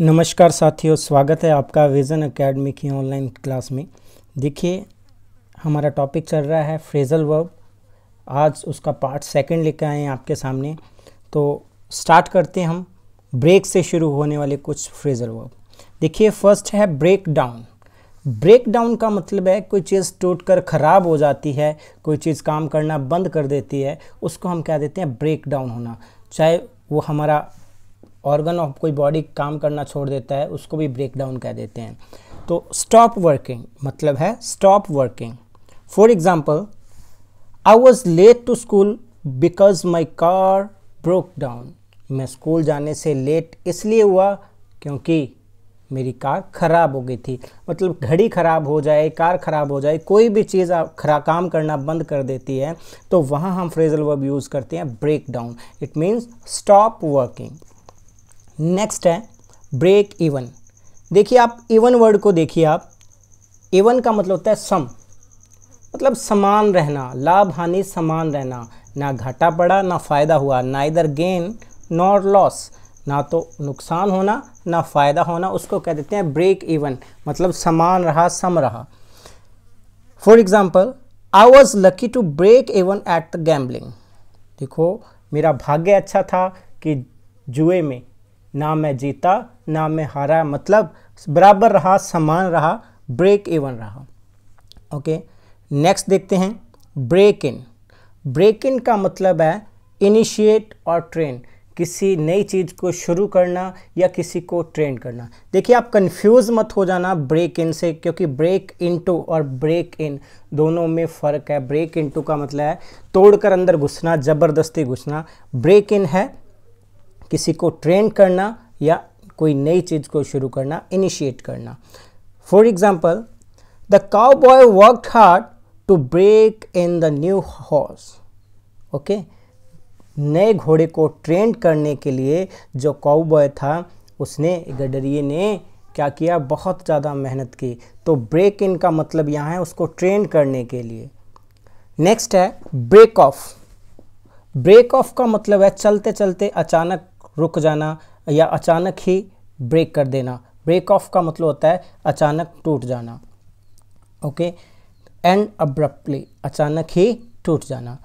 नमस्कार साथियों स्वागत है आपका विज़न अकेडमी की ऑनलाइन क्लास में देखिए हमारा टॉपिक चल रहा है फ्रेजल वर्ब आज उसका पार्ट सेकंड लेकर आए हैं आपके सामने तो स्टार्ट करते हैं हम ब्रेक से शुरू होने वाले कुछ फ्रेजल वर्ब देखिए फर्स्ट है ब्रेक डाउन ब्रेक डाउन का मतलब है कोई चीज़ टूट कर ख़राब हो जाती है कोई चीज़ काम करना बंद कर देती है उसको हम कह देते हैं ब्रेक डाउन होना चाहे वो हमारा ऑर्गन ऑफ कोई बॉडी काम करना छोड़ देता है उसको भी ब्रेक डाउन कह देते हैं तो स्टॉप वर्किंग मतलब है stop working for example I was late to school because my car broke down मैं स्कूल जाने से लेट इसलिए हुआ क्योंकि मेरी कार ख़राब हो गई थी मतलब घड़ी ख़राब हो जाए कार ख़राब हो जाए कोई भी चीज़ आप खरा काम करना बंद कर देती है तो वहाँ हम फ्रेजल वर्ब यूज़ करते हैं break down it means stop working next है ब्रेक इवन देखिए आप इवन वर्ड को देखिए आप इवन का मतलब होता है सम मतलब समान रहना लाभ हानि समान रहना ना घाटा पड़ा ना फ़ायदा हुआ ना इधर गेन नॉर लॉस ना तो नुकसान होना ना फ़ायदा होना उसको कह देते हैं ब्रेक इवन मतलब समान रहा सम रहा for example I was lucky to break even at the gambling देखो मेरा भाग्य अच्छा था कि जुए में ना मैं जीता ना मैं हारा मतलब बराबर रहा समान रहा ब्रेक एवन रहा ओके नेक्स्ट देखते हैं ब्रेक इन ब्रेक इन का मतलब है इनिशिएट और ट्रेन किसी नई चीज़ को शुरू करना या किसी को ट्रेन करना देखिए आप कंफ्यूज मत हो जाना ब्रेक इन से क्योंकि ब्रेक इनटू और ब्रेक इन दोनों में फ़र्क है ब्रेक इनटू का मतलब है तोड़कर अंदर घुसना ज़बरदस्ती घुसना ब्रेक इन है किसी को ट्रेन करना या कोई नई चीज़ को शुरू करना इनिशिएट करना for example the cowboy work hard to break in the new horse okay नए घोड़े को ट्रेन करने के लिए जो काउ बॉय था उसने गडरिए ने क्या किया बहुत ज़्यादा मेहनत की तो ब्रेक इन का मतलब यहाँ है उसको ट्रेन करने के लिए नेक्स्ट है ब्रेक ऑफ ब्रेक ऑफ का मतलब है चलते चलते अचानक रुक जाना या अचानक ही ब्रेक कर देना ब्रेक ऑफ का मतलब होता है अचानक टूट जाना ओके एंड अब्रप्टली अचानक ही टूट जाना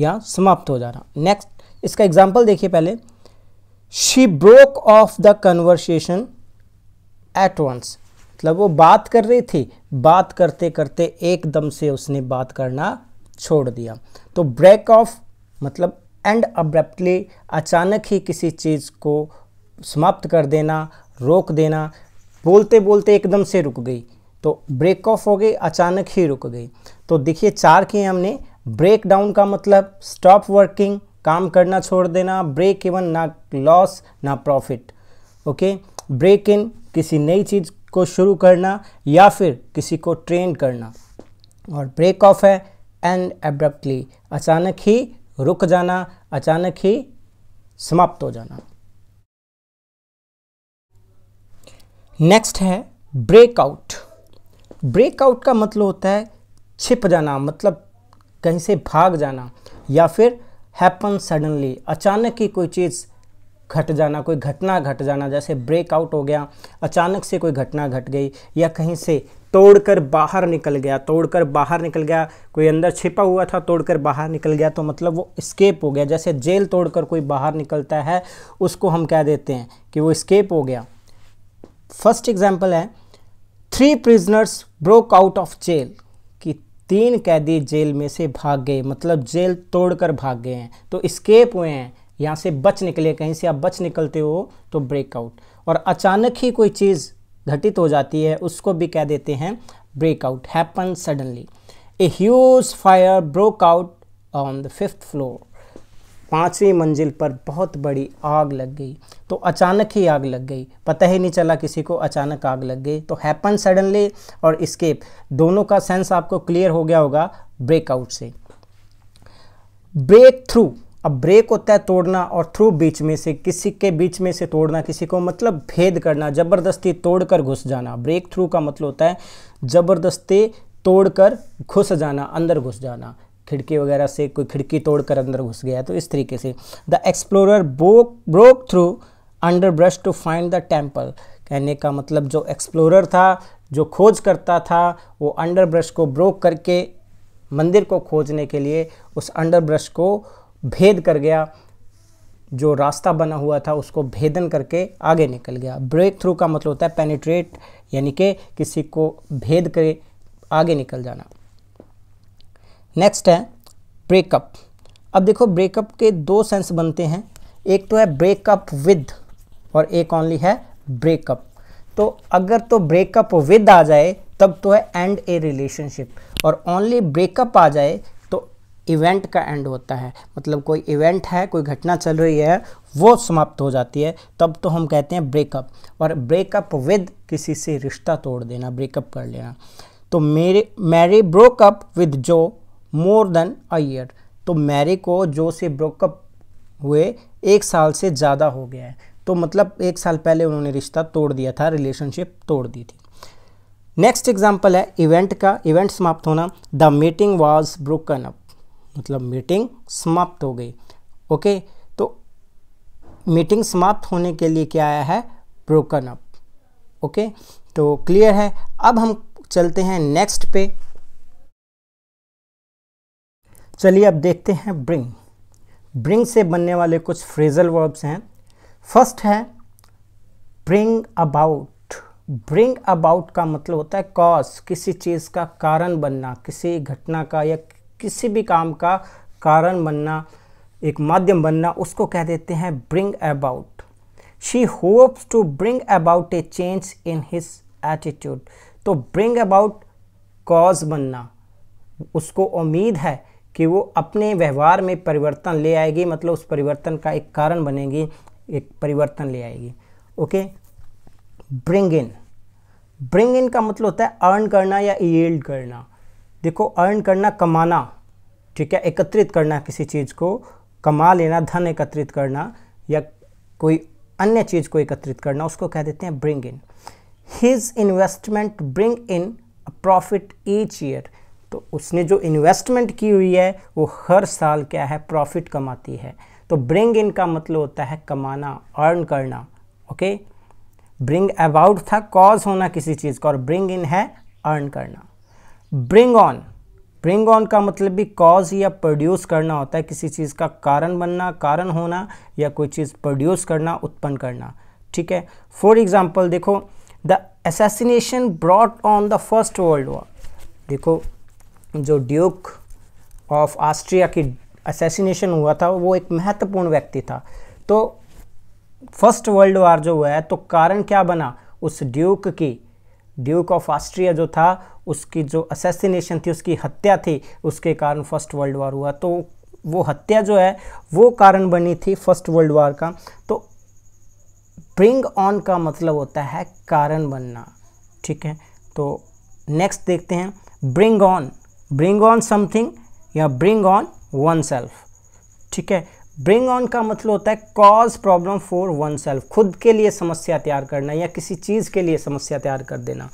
या समाप्त हो जाना नेक्स्ट इसका एग्जाम्पल देखिए पहले she broke off the conversation at once मतलब वो बात कर रही थी बात करते करते एकदम से उसने बात करना छोड़ दिया तो ब्रेक ऑफ मतलब एंड अब्रप्टली अचानक ही किसी चीज़ को समाप्त कर देना रोक देना बोलते बोलते एकदम से रुक गई तो ब्रेक ऑफ हो गई अचानक ही रुक गई तो देखिए चार किए हमने ब्रेक डाउन का मतलब स्टॉप वर्किंग काम करना छोड़ देना ब्रेक इवन ना लॉस ना प्रॉफिट ओके ब्रेक इन किसी नई चीज़ को शुरू करना या फिर किसी को ट्रेन करना और ब्रेक ऑफ है एंड एब्रप्टली अचानक ही रुक जाना अचानक ही समाप्त हो जाना नेक्स्ट है ब्रेकआउट ब्रेकआउट का मतलब होता है छिप जाना मतलब कहीं से भाग जाना या फिर हैपन सडनली अचानक ही कोई चीज़ घट जाना कोई घटना घट जाना जैसे ब्रेकआउट हो गया अचानक से कोई घटना घट गई या कहीं से तोड़कर बाहर निकल गया तोड़कर बाहर निकल गया कोई अंदर छिपा हुआ था तोड़कर बाहर निकल गया तो मतलब वो स्केप हो गया जैसे जेल तोड़कर कोई बाहर निकलता है उसको हम कह देते हैं कि वो स्केप हो गया फर्स्ट एग्जाम्पल है three prisoners broke out of jail कि तीन कैदी जेल में से भाग गए मतलब जेल तोड़कर भाग गए हैं तो स्केप हुए हैं यहाँ से बच निकले कहीं से आप बच निकलते हो तो ब्रेकआउट और अचानक ही कोई चीज़ घटित हो जाती है उसको भी कह देते हैं breakout happen suddenly a huge fire broke out on the fifth floor पाँचवीं मंजिल पर बहुत बड़ी आग लग गई तो अचानक ही आग लग गई पता ही नहीं चला किसी को अचानक आग लग गई तो हैपन सडनली और स्केप दोनों का सेंस आपको क्लियर हो गया होगा ब्रेकआउट से ब्रेक थ्रू अब ब्रेक होता है तोड़ना और थ्रू बीच में से किसी के बीच में से तोड़ना किसी को मतलब भेद करना ज़बरदस्ती तोड़कर घुस जाना ब्रेक थ्रू का मतलब होता है ज़बरदस्ती तोड़कर घुस जाना अंदर घुस जाना खिड़की वगैरह से कोई खिड़की तोड़कर अंदर घुस गया तो इस तरीके से द एक्सप्लोरर बोक broke through underbrush to find the temple कहने का मतलब जो एक्सप्लोरर था जो खोज करता था वो अंडर ब्रश को ब्रोक करके मंदिर को खोजने के लिए उस अंडर ब्रश को भेद कर गया जो रास्ता बना हुआ था उसको भेदन करके आगे निकल गया ब्रेक थ्रू का मतलब होता है पेनिट्रेट यानी कि किसी को भेद कर आगे निकल जाना नेक्स्ट है ब्रेकअप अब देखो ब्रेकअप के दो सेंस बनते हैं एक तो है ब्रेकअप विद और एक ओनली है ब्रेकअप तो अगर तो ब्रेकअप विद आ जाए तब तो है एंड ए रिलेशनशिप और ओनली ब्रेकअप आ जाए इवेंट का एंड होता है मतलब कोई इवेंट है कोई घटना चल रही है वो समाप्त हो जाती है तब तो हम कहते हैं ब्रेकअप और ब्रेकअप विद किसी से रिश्ता तोड़ देना ब्रेकअप कर लेना तो मेरे Mary broke up with Joe more than a year तो मैरी को जो से ब्रोकअप हुए एक साल से ज़्यादा हो गया है तो मतलब एक साल पहले उन्होंने रिश्ता तोड़ दिया था रिलेशनशिप तोड़ दी थी नेक्स्ट एग्जाम्पल है इवेंट का इवेंट समाप्त होना the meeting was broken up मतलब मीटिंग समाप्त हो गई ओके तो मीटिंग समाप्त होने के लिए क्या आया है ब्रोकन अप ओके तो क्लियर है अब हम चलते हैं नेक्स्ट पे चलिए अब देखते हैं ब्रिंग ब्रिंग से बनने वाले कुछ फ्रेजल वर्ब्स हैं फर्स्ट है ब्रिंग अबाउट ब्रिंग अबाउट का मतलब होता है कॉज किसी चीज़ का कारण बनना किसी घटना का या किसी भी काम का कारण बनना एक माध्यम बनना उसको कह देते हैं bring about she hopes to bring about a change in his attitude तो ब्रिंग अबाउट कॉज बनना उसको उम्मीद है कि वो अपने व्यवहार में परिवर्तन ले आएगी मतलब उस परिवर्तन का एक कारण बनेगी एक परिवर्तन ले आएगी okay bring in bring in का मतलब होता है अर्न करना या ईल्ड करना देखो अर्न करना कमाना ठीक है एकत्रित करना किसी चीज़ को कमा लेना धन एकत्रित करना या कोई अन्य चीज़ को एकत्रित करना उसको कह देते हैं bring in his investment bring in profit each year तो उसने जो इन्वेस्टमेंट की हुई है वो हर साल क्या है प्रॉफिट कमाती है तो ब्रिंग इन का मतलब होता है कमाना अर्न करना ओके ब्रिंग अबाउट था कॉज होना किसी चीज़ का और ब्रिंग इन है अर्न करना ब्रिंग ऑन ब्रिंग ऑन का मतलब भी कॉज या प्रोड्यूस करना होता है किसी चीज़ का कारण बनना कारण होना या कोई चीज़ प्रोड्यूस करना उत्पन्न करना ठीक है फॉर एग्जाम्पल देखो the assassination brought on the first world war देखो जो ड्यूक ऑफ ऑस्ट्रिया की असेसिनेशन हुआ था वो एक महत्वपूर्ण व्यक्ति था तो फर्स्ट वर्ल्ड वार जो हुआ है तो कारण क्या बना उस ड्यूक की ड्यूक ऑफ ऑस्ट्रिया जो था उसकी जो असेसिनेशन थी उसकी हत्या थी उसके कारण फर्स्ट वर्ल्ड वॉर हुआ तो वो हत्या जो है वो कारण बनी थी फर्स्ट वर्ल्ड वॉर का तो ब्रिंग ऑन का मतलब होता है कारण बनना ठीक है तो नेक्स्ट देखते हैं bring on bring on something या ब्रिंग ऑन वन सेल्फ ठीक है ब्रिंग ऑन का मतलब होता है cause problem for oneself खुद के लिए समस्या तैयार करना या किसी चीज़ के लिए समस्या तैयार कर देना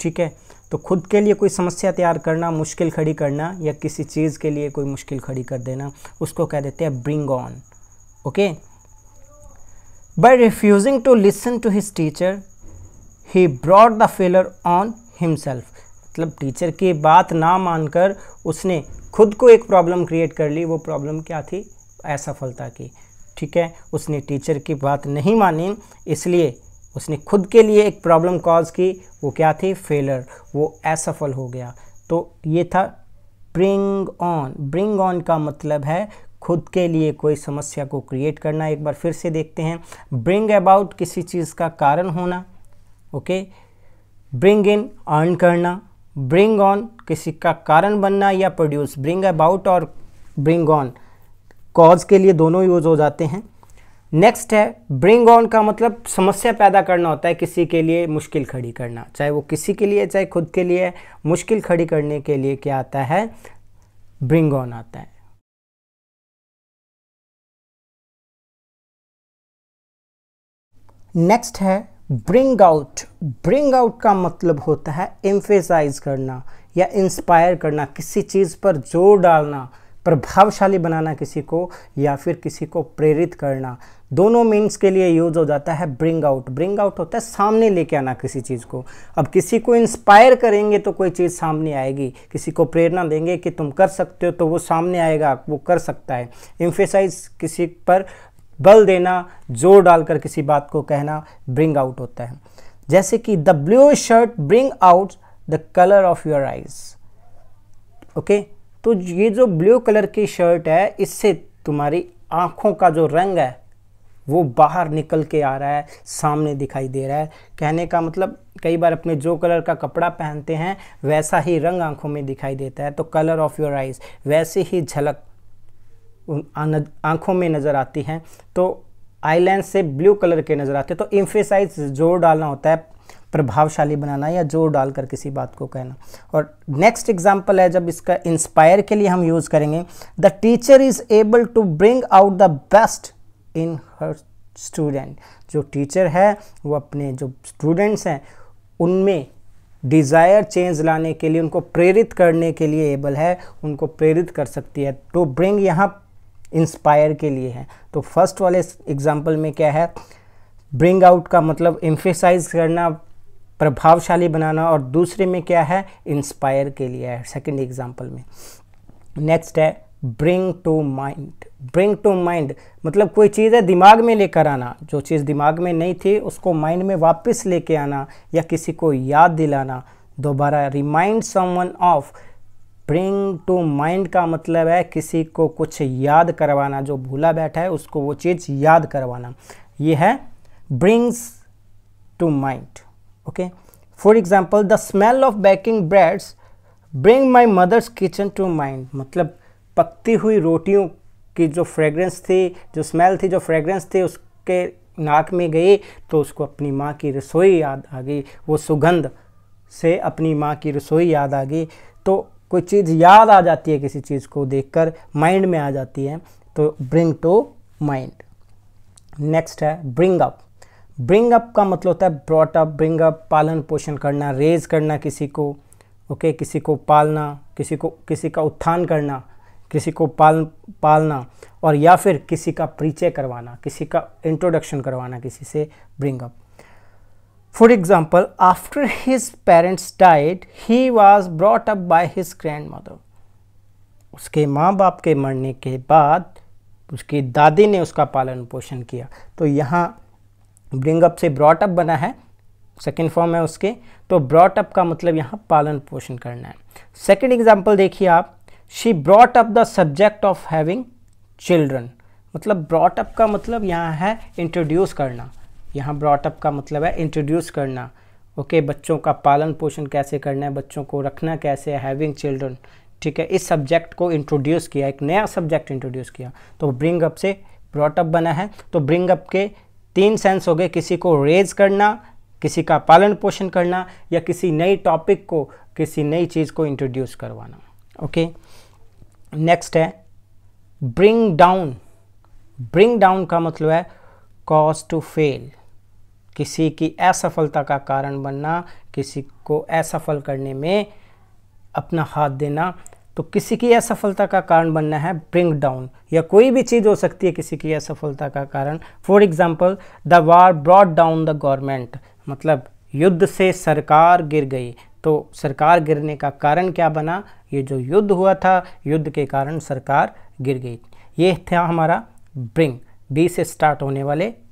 ठीक है तो खुद के लिए कोई समस्या तैयार करना मुश्किल खड़ी करना या किसी चीज़ के लिए कोई मुश्किल खड़ी कर देना उसको कह देते हैं bring on okay by refusing to listen to his teacher he brought the failure on himself मतलब टीचर की बात ना मानकर उसने खुद को एक प्रॉब्लम क्रिएट कर ली वो प्रॉब्लम क्या थी असफलता की ठीक है उसने टीचर की बात नहीं मानी इसलिए उसने खुद के लिए एक प्रॉब्लम कॉज की वो क्या थी फेलर वो असफल हो गया तो ये था ब्रिंग ऑन ब्रिंग ऑन का मतलब है खुद के लिए कोई समस्या को क्रिएट करना एक बार फिर से देखते हैं ब्रिंग अबाउट किसी चीज़ का कारण होना ओके ब्रिंग इन अर्न करना ब्रिंग ऑन किसी का कारण बनना या प्रोड्यूस ब्रिंग अबाउट और ब्रिंग ऑन कॉज के लिए दोनों यूज़ हो जाते हैं नेक्स्ट है ब्रिंग ऑन का मतलब समस्या पैदा करना होता है किसी के लिए मुश्किल खड़ी करना चाहे वो किसी के लिए चाहे खुद के लिए मुश्किल खड़ी करने के लिए क्या आता है ब्रिंग ऑन आता है नेक्स्ट है ब्रिंग आउट ब्रिंग आउट का मतलब होता है एम्फेसाइज करना या इंस्पायर करना किसी चीज़ पर जोर डालना प्रभावशाली बनाना किसी को या फिर किसी को प्रेरित करना दोनों मीन्स के लिए यूज हो जाता है ब्रिंग आउट ब्रिंग आउट होता है सामने लेके आना किसी चीज़ को अब किसी को इंस्पायर करेंगे तो कोई चीज़ सामने आएगी किसी को प्रेरणा देंगे कि तुम कर सकते हो तो वो सामने आएगा वो कर सकता है इम्फेसाइज किसी पर बल देना जोर डालकर किसी बात को कहना ब्रिंग आउट होता है जैसे कि the blue shirt bring out the colour of your eyes okay तो ये जो ब्लू कलर की शर्ट है इससे तुम्हारी आँखों का जो रंग है वो बाहर निकल के आ रहा है सामने दिखाई दे रहा है कहने का मतलब कई बार अपने जो कलर का कपड़ा पहनते हैं वैसा ही रंग आंखों में दिखाई देता है तो कलर ऑफ योर आइज़ वैसे ही झलक आंखों में नज़र आती हैं तो आई से ब्लू कलर के नज़र आते हैं तो इम्फेसाइज जोर डालना होता है प्रभावशाली बनाना या जोर डालकर किसी बात को कहना और नेक्स्ट एग्जाम्पल है जब इसका इंस्पायर के लिए हम यूज़ करेंगे the teacher is able to bring out the best in her student जो टीचर है वो अपने जो स्टूडेंट्स हैं उनमें डिज़ायर चेंज लाने के लिए उनको प्रेरित करने के लिए एबल है उनको प्रेरित कर सकती है टू तो ब्रिंग यहाँ इंस्पायर के लिए है तो फर्स्ट वाले एग्जाम्पल में क्या है ब्रिंग आउट का मतलब इम्फेसाइज करना प्रभावशाली बनाना और दूसरे में क्या है इंस्पायर के लिए है सेकेंड एग्जाम्पल में नेक्स्ट है bring to mind bring to mind मतलब कोई चीज़ है दिमाग में लेकर आना जो चीज़ दिमाग में नहीं थी उसको माइंड में वापस लेके आना या किसी को याद दिलाना दोबारा remind someone of bring to mind का मतलब है किसी को कुछ याद करवाना जो भूला बैठा है उसको वो चीज़ याद करवाना ये है brings to mind okay for example the smell of baking breads bring my mother's kitchen to mind मतलब पकती हुई रोटियों की जो फ्रेगरेंस थी जो स्मेल थी जो फ्रेगरेंस थी उसके नाक में गई तो उसको अपनी माँ की रसोई याद आ गई वो सुगंध से अपनी माँ की रसोई याद आ गई तो कोई चीज़ याद आ जाती है किसी चीज़ को देखकर माइंड में आ जाती है तो ब्रिंग टू माइंड नेक्स्ट है ब्रिंग अप ब्रिंग अप का मतलब होता है ब्रॉट अप ब्रिंग अप पालन पोषण करना रेज करना किसी को ओके okay, किसी को पालना किसी को किसी का उत्थान करना किसी को पाल पालना और या फिर किसी का परिचय करवाना किसी का इंट्रोडक्शन करवाना किसी से bring up for example after his parents died he was brought up by his grandmother उसके माँ बाप के मरने के बाद उसकी दादी ने उसका पालन पोषण किया तो यहाँ ब्रिंग अप से ब्रॉट अप बना है सेकेंड फॉर्म है उसके तो ब्रॉट अप का मतलब यहाँ पालन पोषण करना है सेकेंड एग्जाम्पल देखिए आप she brought up the subject of having children मतलब ब्रॉट अप का मतलब यहाँ है इंट्रोड्यूस करना यहाँ ब्रॉट अप का मतलब है इंट्रोड्यूस करना ओके okay, बच्चों का पालन पोषण कैसे करना है बच्चों को रखना कैसे है हैविंग चिल्ड्रन ठीक है इस सब्जेक्ट को इंट्रोड्यूस किया एक नया सब्जेक्ट इंट्रोड्यूस किया तो ब्रिंग अप से ब्रॉट अप बना है तो ब्रिंग अप के तीन सेंस हो गए किसी को रेज करना किसी का पालन पोषण करना या किसी नई टॉपिक को किसी नई चीज़ को इंट्रोड्यूस करवाना ओके नेक्स्ट है ब्रिंग डाउन ब्रिंग डाउन का मतलब है कॉज टू फेल किसी की असफलता का कारण बनना किसी को असफल करने में अपना हाथ देना तो किसी की असफलता का कारण बनना है ब्रिंक डाउन या कोई भी चीज़ हो सकती है किसी की असफलता का कारण for example the war brought down the government मतलब युद्ध से सरकार गिर गई तो सरकार गिरने का कारण क्या बना ये जो युद्ध हुआ था युद्ध के कारण सरकार गिर गई ये था हमारा ब्रिंग बी से स्टार्ट होने वाले